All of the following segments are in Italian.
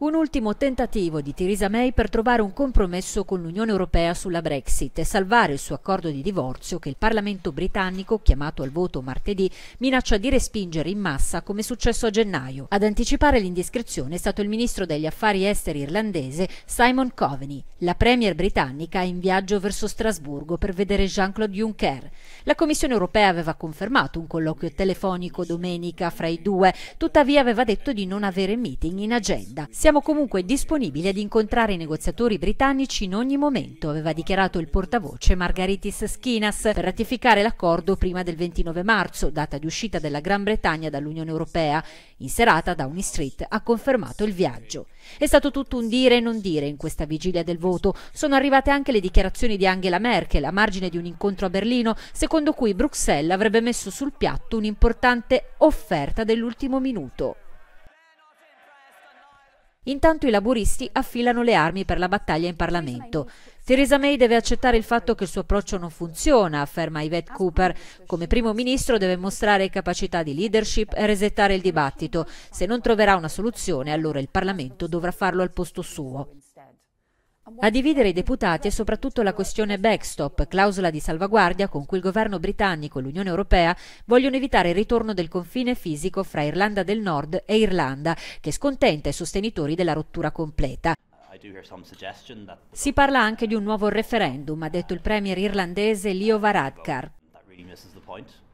Un ultimo tentativo di Theresa May per trovare un compromesso con l'Unione Europea sulla Brexit e salvare il suo accordo di divorzio che il Parlamento britannico, chiamato al voto martedì, minaccia di respingere in massa come è successo a gennaio. Ad anticipare l'indiscrezione è stato il ministro degli affari esteri irlandese Simon Coveney. La premier britannica è in viaggio verso Strasburgo per vedere Jean-Claude Juncker. La Commissione Europea aveva confermato un colloquio telefonico domenica fra i due, tuttavia aveva detto di non avere meeting in agenda. Siamo siamo comunque disponibili ad incontrare i negoziatori britannici in ogni momento, aveva dichiarato il portavoce Margaritis Schinas, per ratificare l'accordo prima del 29 marzo, data di uscita della Gran Bretagna dall'Unione Europea. In serata Downing Street ha confermato il viaggio. È stato tutto un dire e non dire in questa vigilia del voto. Sono arrivate anche le dichiarazioni di Angela Merkel a margine di un incontro a Berlino, secondo cui Bruxelles avrebbe messo sul piatto un'importante offerta dell'ultimo minuto. Intanto i laburisti affilano le armi per la battaglia in Parlamento. Theresa May deve accettare il fatto che il suo approccio non funziona, afferma Yvette Cooper. Come primo ministro deve mostrare capacità di leadership e resettare il dibattito. Se non troverà una soluzione, allora il Parlamento dovrà farlo al posto suo. A dividere i deputati è soprattutto la questione backstop, clausola di salvaguardia con cui il governo britannico e l'Unione Europea vogliono evitare il ritorno del confine fisico fra Irlanda del Nord e Irlanda, che scontenta i sostenitori della rottura completa. Si parla anche di un nuovo referendum, ha detto il premier irlandese Leo Varadkar.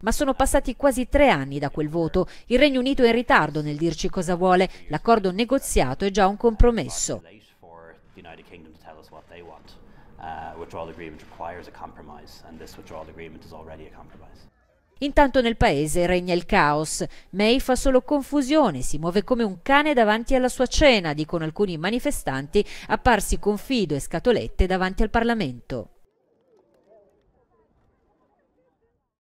Ma sono passati quasi tre anni da quel voto. Il Regno Unito è in ritardo nel dirci cosa vuole. L'accordo negoziato è già un compromesso us what they want. Uh, withdrawal agreement requires a compromise, and this withdrawal agreement is already a compromise. Intanto nel paese regna il caos. May fa solo confusione, si muove come un cane davanti alla sua cena, dicono alcuni manifestanti apparsi con fido e scatolette davanti al Parlamento.